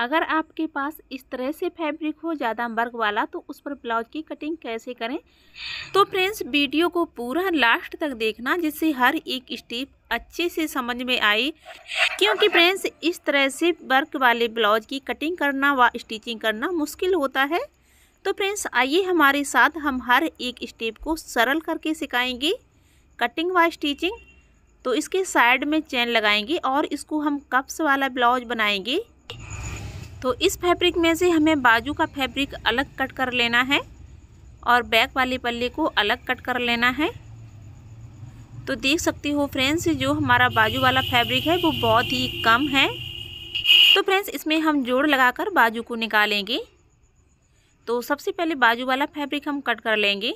अगर आपके पास इस तरह से फैब्रिक हो ज़्यादा वर्क वाला तो उस पर ब्लाउज की कटिंग कैसे करें तो फ्रेंड्स वीडियो को पूरा लास्ट तक देखना जिससे हर एक स्टेप अच्छे से समझ में आए क्योंकि फ्रेंड्स इस तरह से वर्क वाले ब्लाउज की कटिंग करना व स्टिचिंग करना मुश्किल होता है तो फ्रेंड्स आइए हमारे साथ हम हर एक स्टेप को सरल करके सिखाएंगे कटिंग व स्टिचिंग तो इसके साइड में चैन लगाएंगे और इसको हम कप्स वाला ब्लाउज बनाएंगे तो इस फैब्रिक में से हमें बाजू का फैब्रिक अलग कट कर लेना है और बैक वाली पल्ली को अलग कट कर लेना है तो देख सकती हो फ्रेंड्स जो हमारा बाजू वाला फैब्रिक है वो बहुत ही कम है तो फ्रेंड्स इसमें हम जोड़ लगाकर बाजू को निकालेंगे तो सबसे पहले बाजू वाला फैब्रिक हम कट कर लेंगे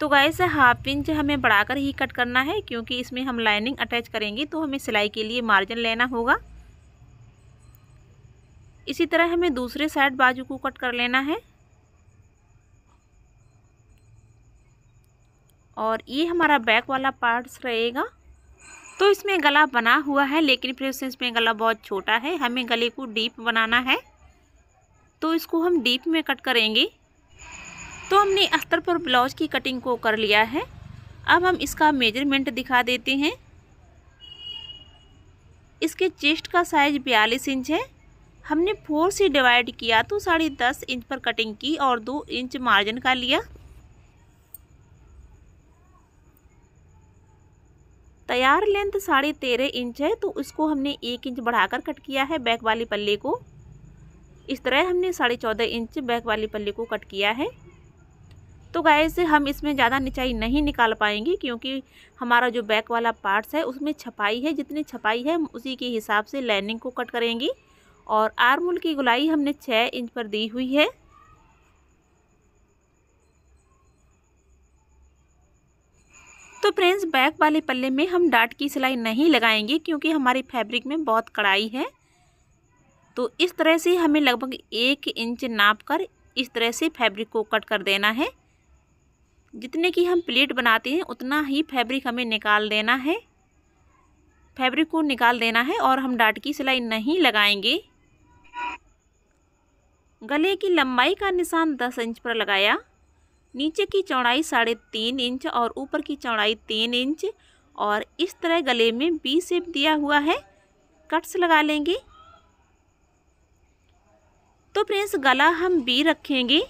तो गैस हाफ इंच हमें बढ़ाकर ही कट करना है क्योंकि इसमें हम लाइनिंग अटैच करेंगे तो हमें सिलाई के लिए मार्जिन लेना होगा इसी तरह हमें दूसरे साइड बाजू को कट कर लेना है और ये हमारा बैक वाला पार्ट्स रहेगा तो इसमें गला बना हुआ है लेकिन फिर से इसमें गला बहुत छोटा है हमें गले को डीप बनाना है तो इसको हम डीप में कट करेंगे तो हमने अस्तर पर ब्लाउज की कटिंग को कर लिया है अब हम इसका मेजरमेंट दिखा देते हैं इसके चेस्ट का साइज बयालीस इंच है हमने फोर से डिवाइड किया तो साढ़े दस इंच पर कटिंग की और दो इंच मार्जिन का लिया तैयार लेंथ साढ़े तेरह इंच है तो इसको हमने एक इंच बढ़ाकर कट किया है बैक वाली पल्ले को इस तरह हमने साढ़े चौदह इंच बैक वाली पल्ले को कट किया है तो गैस हम इसमें ज़्यादा निचाई नहीं निकाल पाएंगे क्योंकि हमारा जो बैक वाला पार्ट्स है उसमें छपाई है जितनी छपाई है हम उसी के हिसाब से लाइनिंग को कट करेंगी और आर्मूल की गुलाई हमने छः इंच पर दी हुई है तो फ्रेंड्स बैक वाले पल्ले में हम डाट की सिलाई नहीं लगाएंगे क्योंकि हमारी फैब्रिक में बहुत कड़ाई है तो इस तरह से हमें लगभग एक इंच नाप कर इस तरह से फैब्रिक को कट कर देना है जितने की हम प्लेट बनाते हैं उतना ही फैब्रिक हमें निकाल देना है फैब्रिक को निकाल देना है और हम डाट की सिलाई नहीं लगाएंगे गले की लंबाई का निशान दस इंच पर लगाया नीचे की चौड़ाई साढ़े तीन इंच और ऊपर की चौड़ाई तीन इंच और इस तरह गले में बी सेप दिया हुआ है कट्स लगा लेंगे तो फ्रेंड्स गला हम बी रखेंगे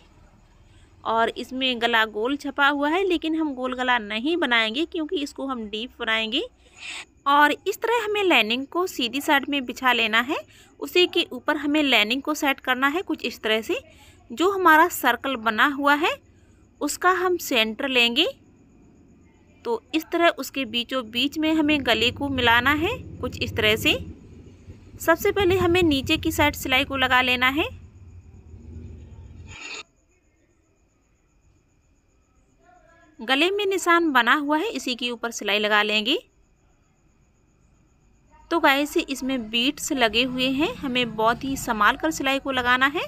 और इसमें गला गोल छपा हुआ है लेकिन हम गोल गला नहीं बनाएंगे क्योंकि इसको हम डीप बनाएंगे और इस तरह हमें लाइनिंग को सीधी साइड में बिछा लेना है उसी के ऊपर हमें लाइनिंग को सेट करना है कुछ इस तरह से जो हमारा सर्कल बना हुआ है उसका हम सेंटर लेंगे तो इस तरह उसके बीचों बीच में हमें गले को मिलाना है कुछ इस तरह से सबसे पहले हमें नीचे की साइड सिलाई को लगा लेना है गले में निशान बना हुआ है इसी के ऊपर सिलाई लगा लेंगे तो गाय से इसमें बीट्स लगे हुए हैं हमें बहुत ही संभाल कर सिलाई को लगाना है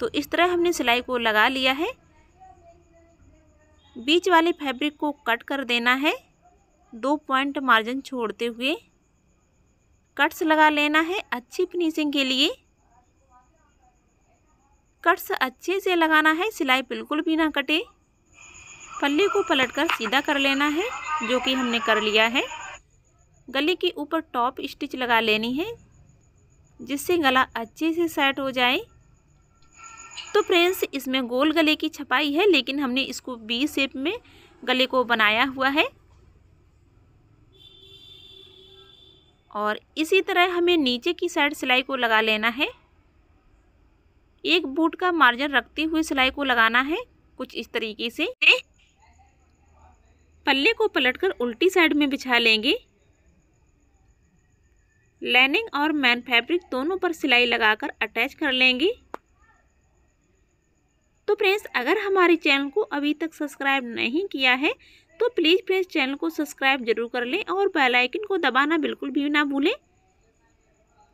तो इस तरह हमने सिलाई को लगा लिया है बीच वाले फैब्रिक को कट कर देना है दो पॉइंट मार्जिन छोड़ते हुए कट्स लगा लेना है अच्छी फिनिशिंग के लिए कट्स अच्छे से लगाना है सिलाई बिल्कुल भी ना कटे फल्ली को पलटकर सीधा कर लेना है जो कि हमने कर लिया है गले के ऊपर टॉप स्टिच लगा लेनी है जिससे गला अच्छे से सेट हो जाए तो फ्रेंड्स इसमें गोल गले की छपाई है लेकिन हमने इसको बी शेप में गले को बनाया हुआ है और इसी तरह हमें नीचे की साइड सिलाई को लगा लेना है एक बूट का मार्जिन रखते हुए सिलाई को लगाना है कुछ इस तरीके से पल्ले को पलटकर उल्टी साइड में बिछा लेंगे लाइनिंग और मैन फैब्रिक दोनों पर सिलाई लगाकर अटैच कर लेंगे तो फ्रेंड्स अगर हमारे चैनल को अभी तक सब्सक्राइब नहीं किया है तो प्लीज़ फ्रेंड्स चैनल को सब्सक्राइब जरूर कर लें और बेल आइकन को दबाना बिल्कुल भी ना भूलें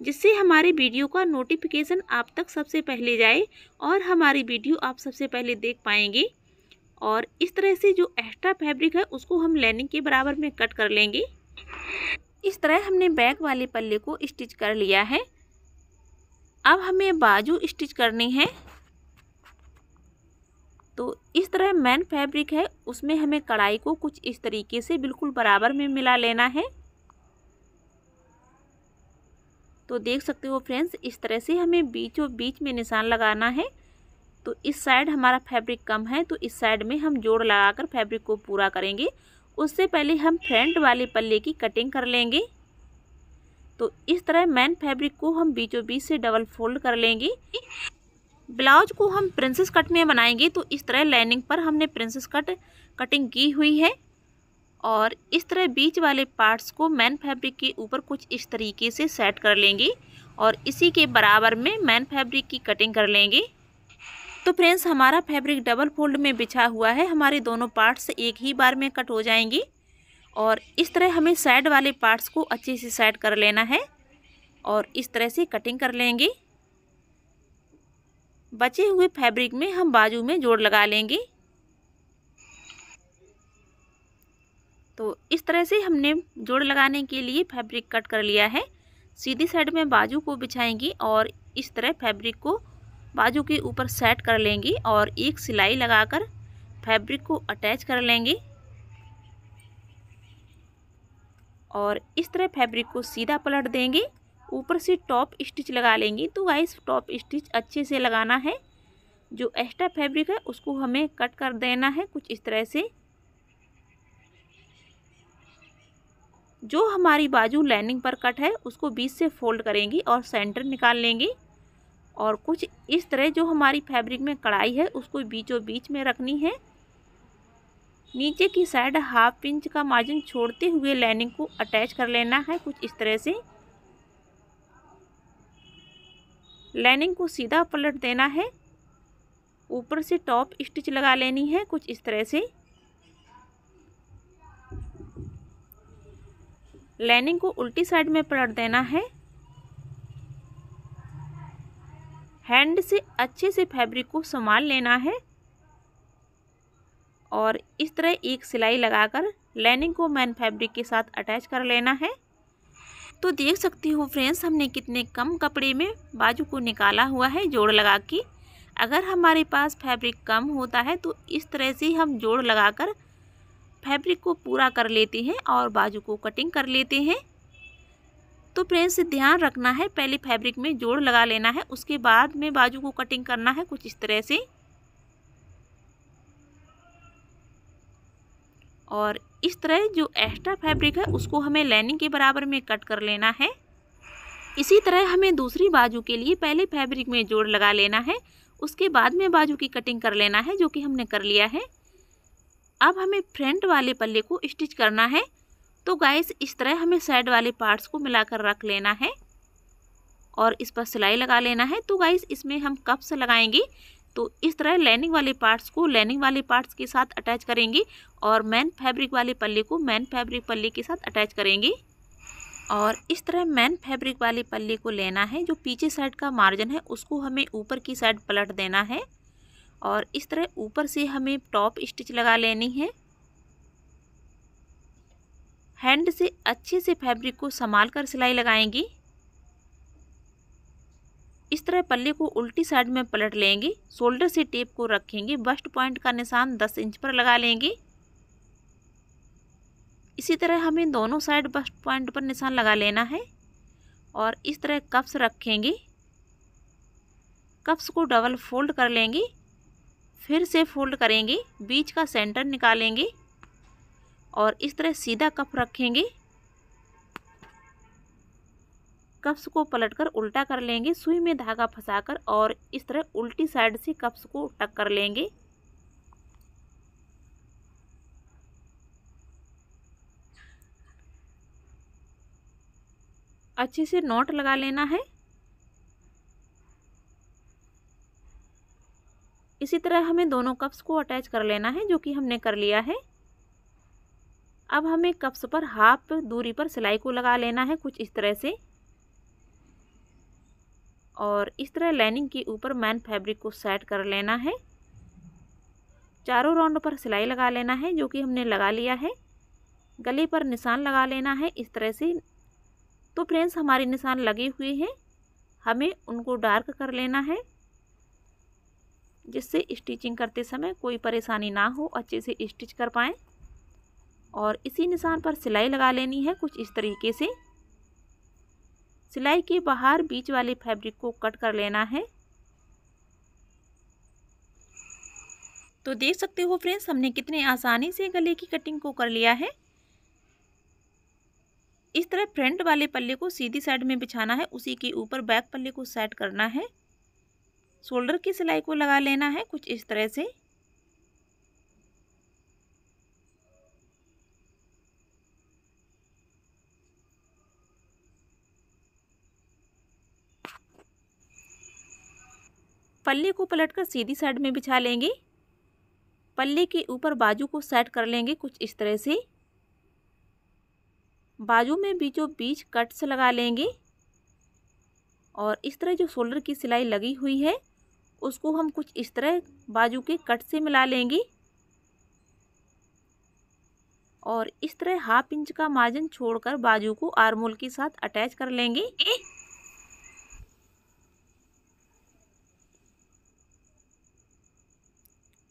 जिससे हमारे वीडियो का नोटिफिकेशन आप तक सबसे पहले जाए और हमारी वीडियो आप सबसे पहले देख पाएंगे और इस तरह से जो एक्स्ट्रा फैब्रिक है उसको हम लाइनिंग के बराबर में कट कर लेंगे इस तरह हमने बैक वाले पल्ले को स्टिच कर लिया है अब हमें बाजू स्टिच करनी है तो इस तरह मैन फैब्रिक है उसमें हमें कढ़ाई को कुछ इस तरीके से बिल्कुल बराबर में मिला लेना है तो देख सकते हो फ्रेंड्स इस तरह से हमें बीचों बीच में निशान लगाना है तो इस साइड हमारा फैब्रिक कम है तो इस साइड में हम जोड़ लगाकर फैब्रिक को पूरा करेंगे उससे पहले हम फ्रंट वाले पल्ले की कटिंग कर लेंगे तो इस तरह मैन फैब्रिक को हम बीचों बीच से डबल फोल्ड कर लेंगे ब्लाउज को हम प्रिंसेस कट में बनाएंगे तो इस तरह लाइनिंग पर हमने प्रिंसेस कट कटिंग की हुई है और इस तरह बीच वाले पार्ट्स को मैन फैब्रिक के ऊपर कुछ इस तरीके से सेट कर लेंगे और इसी के बराबर में मैन फैब्रिक की कटिंग कर लेंगे तो फ्रेंड्स हमारा फैब्रिक डबल फोल्ड में बिछा हुआ है हमारे दोनों पार्ट्स एक ही बार में कट हो जाएंगी और इस तरह हमें साइड वाले पार्ट्स को अच्छे से साइड कर लेना है और इस तरह से कटिंग कर लेंगे बचे हुए फैब्रिक में हम बाजू में जोड़ लगा लेंगे तो इस तरह से हमने जोड़ लगाने के लिए फैब्रिक कट कर लिया है सीधी साइड में बाजू को बिछाएंगे और इस तरह फैब्रिक को बाजू के ऊपर सेट कर लेंगी और एक सिलाई लगाकर फैब्रिक को अटैच कर लेंगी और इस तरह फैब्रिक को सीधा पलट देंगे ऊपर से टॉप स्टिच लगा लेंगी तो वाइस टॉप स्टिच अच्छे से लगाना है जो एक्स्ट्रा फैब्रिक है उसको हमें कट कर देना है कुछ इस तरह से जो हमारी बाजू लाइनिंग पर कट है उसको बीच से फोल्ड करेंगी और सेंटर निकाल लेंगी और कुछ इस तरह जो हमारी फैब्रिक में कढ़ाई है उसको बीचों बीच में रखनी है नीचे की साइड हाफ इंच का मार्जिन छोड़ते हुए लाइनिंग को अटैच कर लेना है कुछ इस तरह से लाइनिंग को सीधा पलट देना है ऊपर से टॉप स्टिच लगा लेनी है कुछ इस तरह से लाइनिंग को उल्टी साइड में पलट देना है हैंड से अच्छे से फैब्रिक को संभाल लेना है और इस तरह एक सिलाई लगाकर लाइनिंग को मैन फैब्रिक के साथ अटैच कर लेना है तो देख सकती हो फ्रेंड्स हमने कितने कम कपड़े में बाजू को निकाला हुआ है जोड़ लगा के अगर हमारे पास फैब्रिक कम होता है तो इस तरह से हम जोड़ लगाकर फैब्रिक को पूरा कर लेते हैं और बाजू को कटिंग कर लेते हैं तो फ्रेंड्स ध्यान रखना है पहले फैब्रिक में जोड़ लगा लेना है उसके बाद में बाजू को कटिंग करना है कुछ इस तरह से और इस तरह जो एक्स्ट्रा फैब्रिक है उसको हमें लाइनिंग के बराबर में कट कर लेना है इसी तरह हमें दूसरी बाजू के लिए पहले फैब्रिक में जोड़ लगा लेना है उसके बाद में बाजू की कटिंग कर लेना है जो कि हमने कर लिया है अब हमें फ्रंट वाले पल्ले को स्टिच करना है तो गाइस इस तरह हमें साइड वाले पार्ट्स को मिलाकर रख लेना है और इस पर सिलाई लगा लेना है तो गाइस इसमें हम कप्स लगाएंगे तो इस तरह लाइनिंग वाले पार्ट्स को लाइनिंग वाले पार्ट्स के साथ अटैच करेंगे और मैन फैब्रिक वाले पल्ले को मैन फैब्रिक पल्ले के साथ अटैच करेंगे और इस तरह मैन फैब्रिक वाले पल्ले को लेना है जो पीछे साइड का मार्जिन है उसको हमें ऊपर की साइड पलट देना है और इस तरह ऊपर से हमें टॉप स्टिच लगा लेनी है हैंड से अच्छे से फैब्रिक को संभाल कर सिलाई लगाएंगी इस तरह पल्ले को उल्टी साइड में पलट लेंगे शोल्डर से टेप को रखेंगे बस्ट पॉइंट का निशान 10 इंच पर लगा लेंगे इसी तरह हमें दोनों साइड बस्ट पॉइंट पर निशान लगा लेना है और इस तरह कप्स रखेंगे कप्स को डबल फोल्ड कर लेंगे फिर से फोल्ड करेंगे बीच का सेंटर निकालेंगे और इस तरह सीधा कफ रखेंगे कप्स को पलटकर उल्टा कर लेंगे सुई में धागा फंसाकर और इस तरह उल्टी साइड से कप्स को टक कर लेंगे अच्छे से नोट लगा लेना है इसी तरह हमें दोनों कप्स को अटैच कर लेना है जो कि हमने कर लिया है अब हमें कप्स पर हाफ दूरी पर सिलाई को लगा लेना है कुछ इस तरह से और इस तरह लाइनिंग के ऊपर मैन फैब्रिक को सेट कर लेना है चारों राउंड पर सिलाई लगा लेना है जो कि हमने लगा लिया है गले पर निशान लगा लेना है इस तरह से तो फ्रेंड्स हमारे निशान लगे हुए हैं हमें उनको डार्क कर लेना है जिससे स्टिचिंग करते समय कोई परेशानी ना हो अच्छे से स्टिच कर पाएँ और इसी निशान पर सिलाई लगा लेनी है कुछ इस तरीके से सिलाई के बाहर बीच वाले फैब्रिक को कट कर लेना है तो देख सकते हो फ्रेंड्स हमने कितने आसानी से गले की कटिंग को कर लिया है इस तरह फ्रंट वाले पल्ले को सीधी साइड में बिछाना है उसी के ऊपर बैक पल्ले को सेट करना है शोल्डर की सिलाई को लगा लेना है कुछ इस तरह से पल्ले को पलटकर सीधी साइड में बिछा लेंगे पल्ले के ऊपर बाजू को सेट कर लेंगे कुछ इस तरह से बाजू में बीचों बीच कट्स लगा लेंगे और इस तरह जो शोल्डर की सिलाई लगी हुई है उसको हम कुछ इस तरह बाजू के कट से मिला लेंगे और इस तरह हाफ इंच का मार्जिन छोड़कर बाजू को आरमोल के साथ अटैच कर लेंगे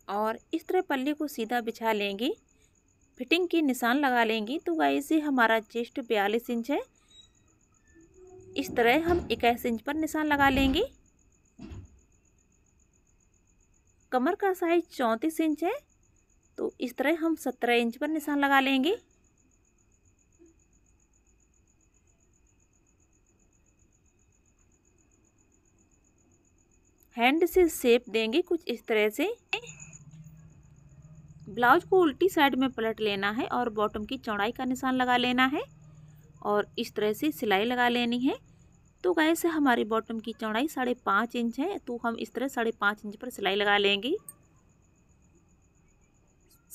और इस तरह पल्ले को सीधा बिछा लेंगी फिटिंग की निशान लगा लेंगी तो गाइस ये हमारा चेस्ट बयालीस इंच है इस तरह हम इक्कीस इंच पर निशान लगा लेंगे कमर का साइज चौंतीस इंच है तो इस तरह हम सत्रह इंच पर निशान लगा लेंगे हैंड से शेप देंगे कुछ इस तरह से ब्लाउज को उल्टी साइड में पलट लेना है और बॉटम की चौड़ाई का निशान लगा लेना है और इस तरह से सिलाई लगा लेनी है तो से हमारी बॉटम की चौड़ाई साढ़े पाँच इंच है तो हम इस तरह साढ़े पाँच इंच पर सिलाई लगा लेंगे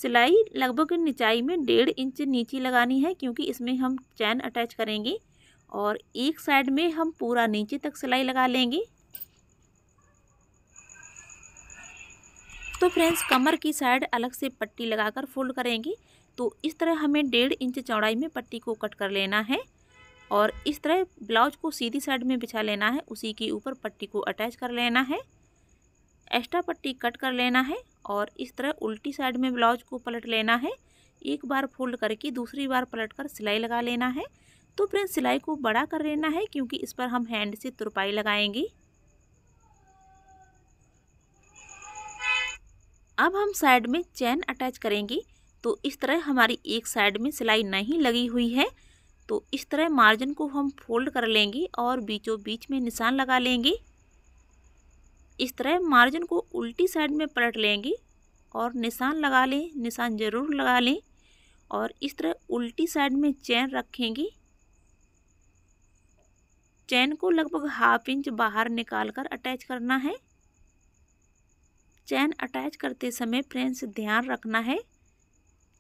सिलाई लगभग निचाई में डेढ़ इंच नीचे लगानी है क्योंकि इसमें हम चैन अटैच करेंगे और एक साइड में हम पूरा नीचे तक सिलाई लगा लेंगे तो फ्रेंड्स कमर की साइड अलग से पट्टी लगाकर फोल्ड करेंगे तो इस तरह हमें डेढ़ इंच चौड़ाई में पट्टी को कट कर लेना है और इस तरह ब्लाउज को सीधी साइड में बिछा लेना है उसी के ऊपर पट्टी को अटैच कर लेना है एक्स्ट्रा पट्टी कट कर लेना है और इस तरह उल्टी साइड में ब्लाउज को पलट लेना है एक बार फोल्ड करके दूसरी बार पलट कर सिलाई लगा लेना है तो फ्रेंड्स सिलाई को बड़ा कर लेना है क्योंकि इस पर हम हैंड से तुरपाई लगाएंगे अब हम साइड में चैन अटैच करेंगे तो इस तरह हमारी एक साइड में सिलाई नहीं लगी हुई है तो इस तरह मार्जिन को हम फोल्ड कर लेंगे और बीचों बीच में निशान लगा लेंगे इस तरह मार्जिन को उल्टी साइड में पलट लेंगे और निशान लगा लें निशान ज़रूर लगा लें और इस तरह उल्टी साइड में चैन रखेंगे चैन को लगभग हाफ इंच बाहर निकाल कर अटैच करना है चैन अटैच करते समय फ्रेंड्स ध्यान रखना है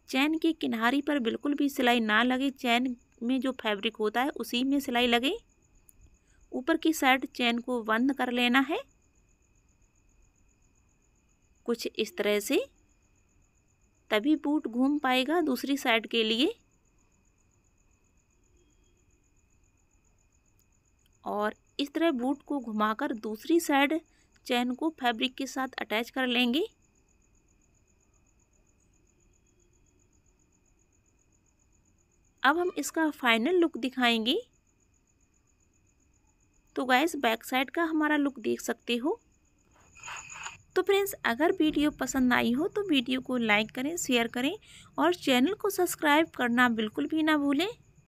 चैन की किनारी पर बिल्कुल भी सिलाई ना लगे चैन में जो फैब्रिक होता है उसी में सिलाई लगे ऊपर की साइड चैन को बंद कर लेना है कुछ इस तरह से तभी बूट घूम पाएगा दूसरी साइड के लिए और इस तरह बूट को घुमाकर दूसरी साइड चैन को फैब्रिक के साथ अटैच कर लेंगे अब हम इसका फाइनल लुक दिखाएंगे तो गैस बैक साइड का हमारा लुक देख सकते हो तो फ्रेंड्स अगर वीडियो पसंद आई हो तो वीडियो को लाइक करें शेयर करें और चैनल को सब्सक्राइब करना बिल्कुल भी ना भूलें